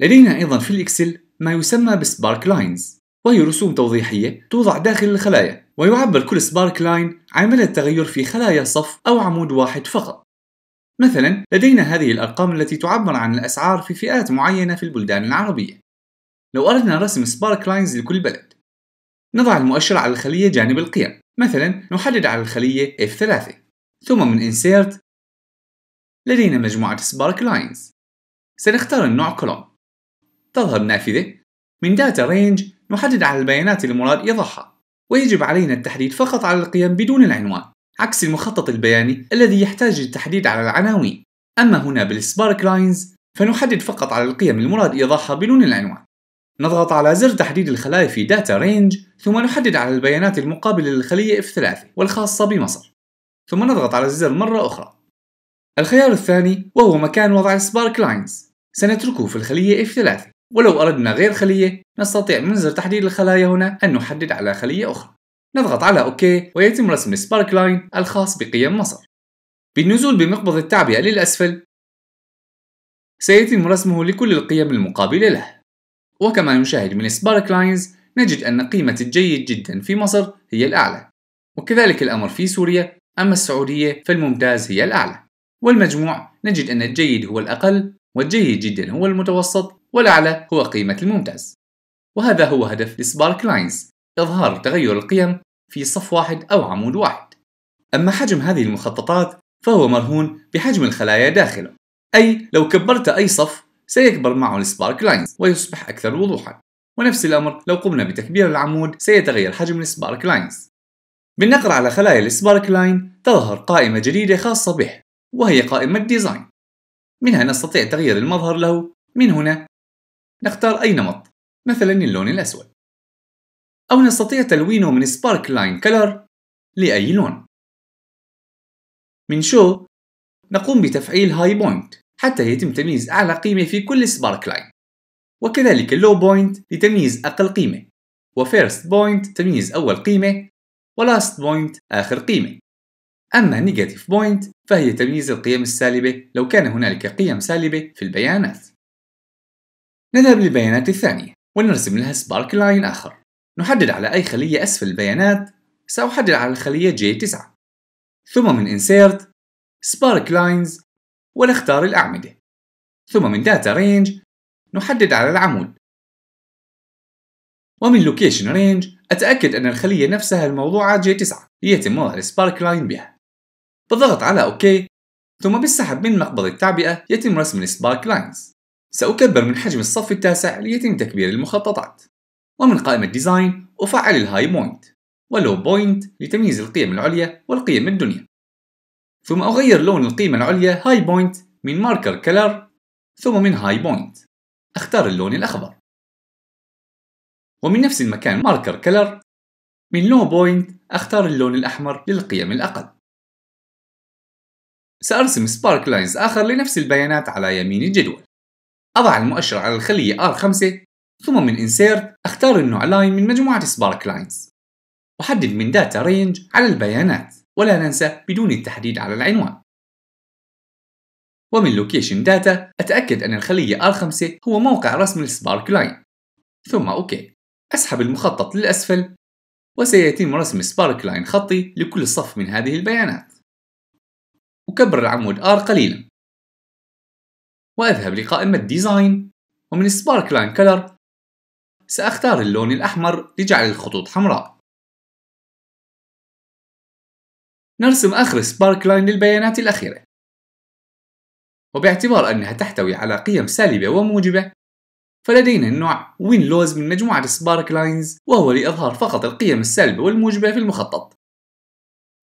لدينا أيضا في الإكسل ما يسمى بسبارك لاينز وهي رسوم توضيحية توضع داخل الخلايا ويعبر كل سبارك لاين عن مدى التغير في خلايا صف أو عمود واحد فقط مثلا لدينا هذه الأرقام التي تعبر عن الأسعار في فئات معينة في البلدان العربية لو أردنا رسم سبارك لاينز لكل بلد نضع المؤشر على الخلية جانب القيم مثلا نحدد على الخلية F3 ثم من Insert لدينا مجموعة سبارك لاينز سنختار النوع Column تظهر نافذة من داتا رينج نحدد على البيانات المراد إيضاحها ويجب علينا التحديد فقط على القيم بدون العنوان عكس المخطط البياني الذي يحتاج للتحديد على العناوين أما هنا بالسبارك لاينز فنحدد فقط على القيم المراد إيضاحها بدون العنوان نضغط على زر تحديد الخلايا في داتا رينج ثم نحدد على البيانات المقابلة للخلية F3 والخاصة بمصر ثم نضغط على الزر مرة أخرى الخيار الثاني وهو مكان وضع السبارك لاينز سنتركه في الخلية F3 ولو أردنا غير خلية نستطيع من زر تحديد الخلايا هنا أن نحدد على خلية أخرى نضغط على OK ويتم رسم السبارك لاين الخاص بقيم مصر بالنزول بمقبض التعبئة للأسفل سيتم رسمه لكل القيم المقابلة له وكما نشاهد من سبارك لاينز نجد أن قيمة الجيد جدا في مصر هي الأعلى وكذلك الأمر في سوريا أما السعودية فالممتاز هي الأعلى والمجموع نجد أن الجيد هو الأقل والجيد جدا هو المتوسط والأعلى هو قيمة الممتاز وهذا هو هدف السبارك لاينز إظهار تغير القيم في صف واحد أو عمود واحد أما حجم هذه المخططات فهو مرهون بحجم الخلايا داخله أي لو كبرت أي صف سيكبر معه السبارك لاينز ويصبح أكثر وضوحا ونفس الأمر لو قمنا بتكبير العمود سيتغير حجم السبارك لاينز بالنقر على خلايا السبارك لاين تظهر قائمة جديدة خاصة به وهي قائمة ديزاين منها نستطيع تغيير المظهر له من هنا نختار أي نمط مثلا اللون الأسود أو نستطيع تلوينه من Spark Line Color لأي لون من شو نقوم بتفعيل High Point حتى يتم تمييز أعلى قيمة في كل Spark Line وكذلك Low Point لتمييز أقل قيمة و First Point تمييز أول قيمة و Last Point آخر قيمة أما negative point فهي تمييز القيم السالبة لو كان هنالك قيم سالبة في البيانات نذهب للبيانات الثانية ونرسم لها سبارك لاين آخر نحدد على أي خلية أسفل البيانات سأحدد على الخلية J9 ثم من Insert Spark Lines ونختار الأعمدة ثم من Data Range نحدد على العمود ومن Location Range أتأكد أن الخلية نفسها الموضوعة J9 ليتم وضع Spark Line بها بالضغط على OK ثم بالسحب من مقبض التعبئة يتم رسم السبارك لاينز سأكبر من حجم الصف التاسع ليتم تكبير المخططات ومن قائمة ديزاين أفعل الهاي بوينت ولو بوينت لتمييز القيم العليا والقيم الدنيا ثم أغير لون القيمة العليا هاي بوينت من ماركر كلر ثم من هاي بوينت اختار اللون الأخضر ومن نفس المكان ماركر كلر من لو بوينت اختار اللون الأحمر للقيم الأقل سأرسم سبارك لاينز آخر لنفس البيانات على يمين الجدول أضع المؤشر على الخلية R5 ثم من Insert أختار النوع Line من مجموعة سبارك لاينز أحدد من داتا رينج على البيانات ولا ننسى بدون التحديد على العنوان ومن Location داتا أتأكد أن الخلية R5 هو موقع رسم السبارك لاين ثم OK. أسحب المخطط للأسفل وسيتم رسم سبارك لاين خطي لكل صف من هذه البيانات وكبر العمود R قليلا وأذهب لقائمة ديزاين ومن سبارك لاين كلر سأختار اللون الأحمر لجعل الخطوط حمراء نرسم آخر سبارك لاين للبيانات الأخيرة وباعتبار أنها تحتوي على قيم سالبة وموجبة فلدينا النوع وين لوز من مجموعة سبارك لاينز وهو لإظهار فقط القيم السالبة والموجبة في المخطط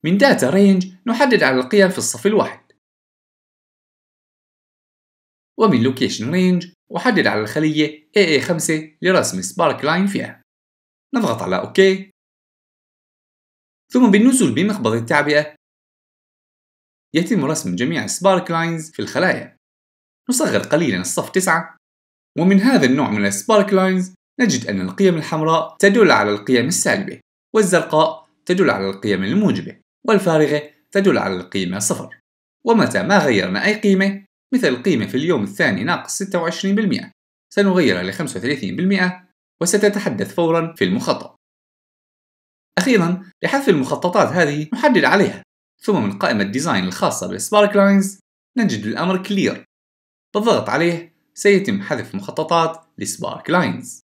من داتا رينج نحدد على القيم في الصف الواحد ومن لوكيشن رينج أحدد على الخلية AA5 لرسم سبارك لاين فيها نضغط على OK ثم بالنزول بمقبض التعبئة يتم رسم جميع سبارك لاينز في الخلايا نصغر قليلا الصف 9 ومن هذا النوع من السبارك لاينز نجد أن القيم الحمراء تدل على القيم السالبة والزرقاء تدل على القيم الموجبة والفارغة تدل على القيمة صفر ومتى ما غيرنا أي قيمة مثل القيمة في اليوم الثاني ناقص 26% سنغيرها ل 35% وستتحدث فورا في المخطط أخيرا لحذف المخططات هذه نحدد عليها ثم من قائمة ديزاين الخاصة بالسبارك لاينز نجد الأمر كلير بالضغط عليه سيتم حذف مخططات لسبارك لاينز